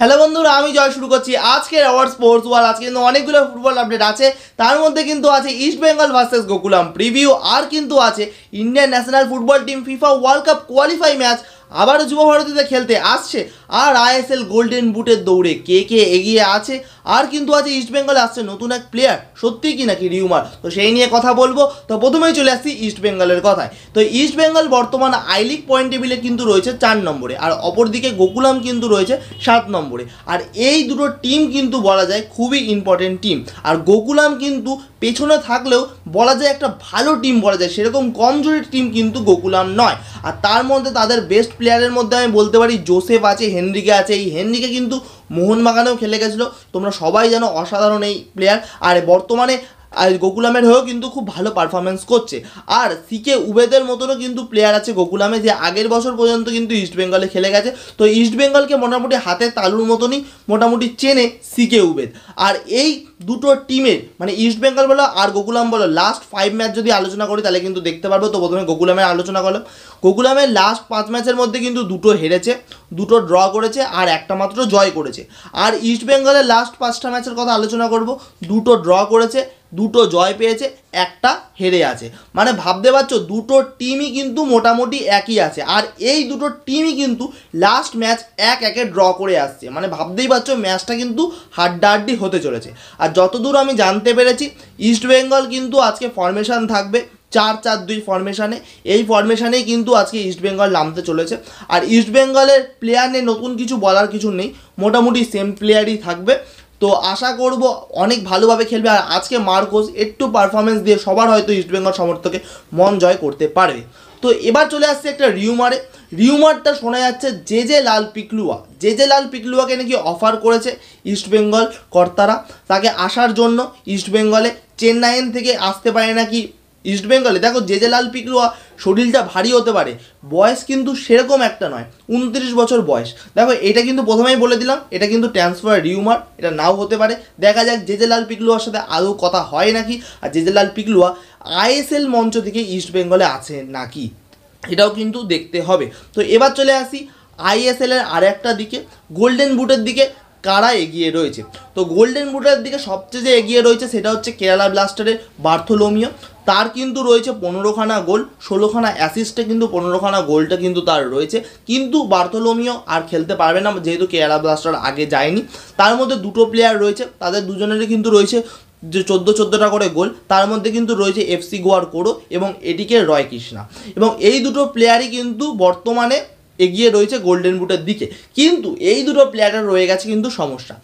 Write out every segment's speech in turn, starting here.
hello বন্ধুরা আমি জয় শুরু করছি আজকের আওয়ার স্পোর্টস ওয়াল আজকে কিন্তু অনেকগুলো ফুটবল আপডেট আছে তার মধ্যে কিন্তু আছে ইস্ট বেঙ্গল ভার্সেস গোকুলাম প্রিভিউ আর কিন্তু আছে Indian national football team FIFA world cup qualify match আবারও যুব ভারতীতে খেলতে আসছে আর আইএসএল গোল্ডেন বুটের দৌড়ে কে কে এগিয়ে আছে আর কিন্তু আছে ইস্টবেঙ্গলে আসছে নতুন এক প্লেয়ার সত্যি কি নাকি রিউমার তো সেই নিয়ে কথা বলবো তো প্রথমেই চলে আসছি ইস্টবেঙ্গলের কথায় তো ইস্টবেঙ্গল বর্তমান আই লিগ পয়েন্ট টেবিলে কিন্তু রয়েছে চার নম্বরে আর অপরদিকে গোকুলাম কিন্তু রয়েছে সাত নম্বরে আর এই দুটো টিম কিন্তু বলা যায় খুবই ইম্পর্টেন্ট টিম আর গোকুলাম কিন্তু পেছনে থাকলেও বলা যায় একটা ভালো টিম বলা যায় সেরকম কমজোরি টিম কিন্তু গোকুলাম নয় আর তার মধ্যে তাদের বেস্ট প্লেয়ারের মধ্যে আমি বলতে পারি জোসেফ আছে হেনরিকে আছে এই হেনরিকে কিন্তু মোহনবাগানেও খেলে গেছিলো তোমরা সবাই যেন অসাধারণ এই প্লেয়ার আর বর্তমানে আর গোকুলামের হয়েও কিন্তু খুব ভালো পারফরমেন্স করছে আর সিকে উবেদের মতনও কিন্তু প্লেয়ার আছে গোকুলামে যে আগের বছর পর্যন্ত কিন্তু ইস্টবেঙ্গলে খেলে গেছে তো ইস্টবেঙ্গলকে মোটামুটি হাতে তালুর মতনই মোটামুটি চেনে সিকে উবেদ আর এই দুটো টিমের মানে ইস্টবেঙ্গল বলো আর গোকুলাম বলো লাস্ট ফাইভ ম্যাচ যদি আলোচনা করি তাহলে কিন্তু দেখতে পারবো তো প্রথমে গোকুলামের আলোচনা করলাম গোকুলামের লাস্ট পাঁচ ম্যাচের মধ্যে কিন্তু দুটো হেরেছে দুটো ড্র করেছে আর একটা মাত্র জয় করেছে আর ইস্টবেঙ্গলের লাস্ট পাঁচটা ম্যাচের কথা আলোচনা করব দুটো ড্র করেছে দুটো জয় পেয়েছে একটা হেরে আছে মানে ভাবতে পারছো দুটো টিমই কিন্তু মোটামুটি একই আছে আর এই দুটো টিমই কিন্তু লাস্ট ম্যাচ এক একে ড্র করে আসছে মানে ভাবতেই পারছো ম্যাচটা কিন্তু হাড্ডাহাড্ডি হতে চলেছে আর যতদূর আমি জানতে পেরেছি ইস্টবেঙ্গল কিন্তু আজকে ফরমেশান থাকবে চার চার দুই ফরমেশানে এই ফরমেশানেই কিন্তু আজকে ইস্টবেঙ্গল নামতে চলেছে আর ইস্টবেঙ্গলের প্লেয়ার নিয়ে নতুন কিছু বলার কিছু নেই মোটামুটি সেম প্লেয়ারই থাকবে তো আশা করব অনেক ভালোভাবে খেলবে আর আজকে মার্কোস একটু পারফরমেন্স দিয়ে সবার হয়তো ইস্টবেঙ্গল সমর্থকে মন জয় করতে পারবে তো এবার চলে আসছে একটা রিউমারে রিউমারটা শোনা যাচ্ছে যে যে লাল পিকলুয়া যে যে লাল পিকলুয়াকে নাকি অফার করেছে ইস্টবেঙ্গল কর্তারা তাকে আসার জন্য ইস্টবেঙ্গলে চেন্নাইয়ের থেকে আসতে পারে নাকি ইস্টবেঙ্গলে দেখো জেজেলাল পিকলুয়া শরীরটা ভারী হতে পারে বয়স কিন্তু সেরকম একটা নয় উনত্রিশ বছর বয়স দেখো এটা কিন্তু প্রথমেই বলে দিলাম এটা কিন্তু ট্রান্সফার রিউমার এটা নাও হতে পারে দেখা যাক জেজেলাল পিকলুয়ার সাথে আদৌ কথা হয় নাকি আর জেজেলাল পিকলুয়া আইএসএল মঞ্চ থেকে ইস্টবেঙ্গলে আছে নাকি এটাও কিন্তু দেখতে হবে তো এবার চলে আসি আইএসএলের আর একটা দিকে গোল্ডেন বুটের দিকে কারা এগিয়ে রয়েছে তো গোল্ডেন বুটের দিকে সবচেয়ে যে এগিয়ে রয়েছে সেটা হচ্ছে কেরালা ব্লাস্টারের বার্থোলোমিও তার কিন্তু রয়েছে পনেরোখানা গোল ষোলোখানা অ্যাসিস্টে কিন্তু পনেরোখানা গোলটা কিন্তু তার রয়েছে কিন্তু বার্থোলোমিও আর খেলতে পারবে না যেহেতু কেরালা ব্লাস্টার আগে যায়নি তার মধ্যে দুটো প্লেয়ার রয়েছে তাদের দুজনেরই কিন্তু রয়েছে যে চোদ্দো চোদ্দোটা করে গোল তার মধ্যে কিন্তু রয়েছে এফসি গোয়ার কোরো এবং এটিকে রয় কৃষ্ণা এবং এই দুটো প্লেয়ারই কিন্তু বর্তমানে এগিয়ে রয়েছে গোল্ডেন বুটের দিকে কিন্তু এই দুটো প্লেয়ারের রয়ে গেছে কিন্তু সমস্যা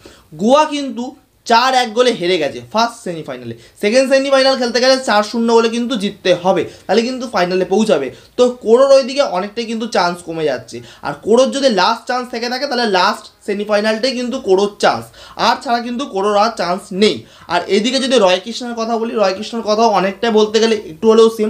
গোয়া কিন্তু চার এক গোলে হেরে গেছে ফার্স্ট সেমিফাইনালে সেকেন্ড সেমিফাইনাল খেলতে গেলে চার শূন্য বলে কিন্তু জিততে হবে তাহলে কিন্তু ফাইনালে পৌঁছাবে তো কোরোর ওই দিকে অনেকটাই কিন্তু চান্স কমে যাচ্ছে আর কোরোর যদি লাস্ট চান্স থেকে থাকে তাহলে লাস্ট সেমিফাইনালটাই কিন্তু কোরোর চান্স আর ছাড়া কিন্তু কোরোর আর চান্স নেই আর এদিকে যদি রয় কৃষ্ণের কথা বলি রয় কৃষ্ণের কথা অনেকটাই বলতে গেলে একটু হলেও সেম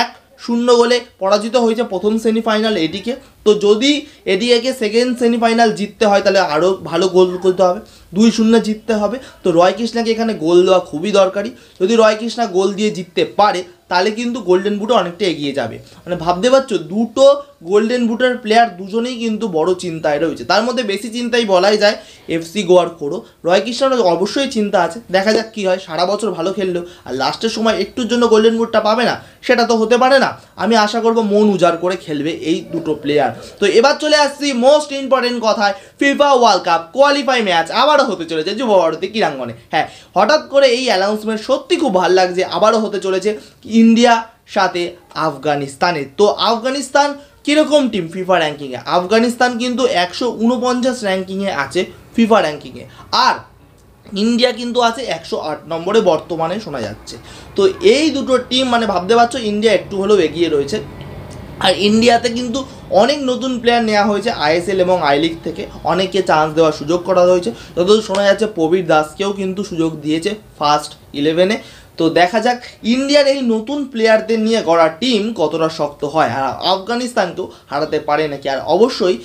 এক শূন্য গোলে পরাজিত হয়েছে প্রথম সেমিফাইনাল এটিকে তো যদি এডিএকে সেকেন্ড সেমিফাইনাল জিততে হয় তাহলে আরও ভালো গোল করতে হবে দুই শূন্য জিততে হবে তো রয় কৃষ্ণাকে এখানে গোল দেওয়া খুবই দরকারি যদি রয় কৃষ্ণা গোল দিয়ে জিততে পারে তাহলে কিন্তু গোল্ডেন বুটও অনেকটা এগিয়ে যাবে মানে ভাবতে পারছো দুটো গোল্ডেন বুটের প্লেয়ার দুজনেই কিন্তু বড় চিন্তায় রয়েছে তার মধ্যে বেশি চিন্তাই বলাই যায় এফসি গোয়ার কোরো রয় কৃষ্ণার অবশ্যই চিন্তা আছে দেখা যাক কী হয় সারা বছর ভালো খেললেও আর লাস্টের সময় একটুর জন্য গোল্ডেন বুটটা পাবে না সেটা তো হতে পারে না আমি আশা করব মন উজাড় করে খেলবে এই দুটো প্লেয়ার তো এবার চলে আসছি মোস্ট ইম্পর্টেন্ট কথায় FIFA world cup qualify match আবারও হতে চলেছে যুব ভারতী ক্রীড়াঙ্গনে হ্যাঁ হঠাৎ করে এই অ্যানাউন্সমেন্ট সত্যি খুব ভালো লাগছে আবারও হতে চলেছে ইন্ডিয়া সাথে আফগানিস্তানে তো আফগানিস্তান কীরকম টিম ফিফা র্যাঙ্কিংয়ে আফগানিস্তান কিন্তু একশো উনপঞ্চাশ র্যাঙ্কিংয়ে আছে ফিফা র্যাঙ্কিংয়ে আর ইন্ডিয়া কিন্তু আছে একশো আট নম্বরে বর্তমানে শোনা যাচ্ছে তো এই দুটো টিম মানে ভাবতে পারছো ইন্ডিয়া একটু হলেও এগিয়ে রয়েছে আর ইন্ডিয়াতে কিন্তু অনেক নতুন প্লেয়ার নেওয়া হয়েছে আইএসএল এবং আই লিগ থেকে অনেককে চান্স দেওয়ার সুযোগ করা হয়েছে যতদূর শোনা যাচ্ছে প্রবীর দাসকেও কিন্তু সুযোগ দিয়েছে ফার্স্ট ইলেভেনে তো দেখা যাক ইন্ডিয়ার এই নতুন প্লেয়ারদের নিয়ে গড়া টিম কতটা শক্ত হয় আর আফগানিস্তানকেও হারাতে পারে নাকি আর অবশ্যই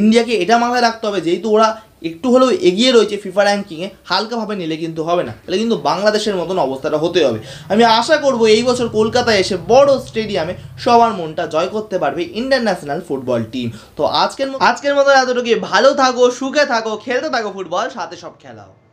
ইন্ডিয়াকে এটা মাথায় রাখতে হবে যেহেতু ওরা একটু হলেও এগিয়ে রয়েছে ফিফা র্যাঙ্কিংয়ে হালকাভাবে নিলে কিন্তু হবে না তাহলে কিন্তু বাংলাদেশের মতন অবস্থাটা হতে হবে আমি আশা করব এই বছর কলকাতায় এসে বড় স্টেডিয়ামে সবার মনটা জয় করতে পারবে ইন্টারন্যাশনাল ফুটবল টিম তো আজকের আজকের মতন এতটুকু ভালো থাকো সুখে থাকো খেলতে থাকো ফুটবল সাথে সব খেলাও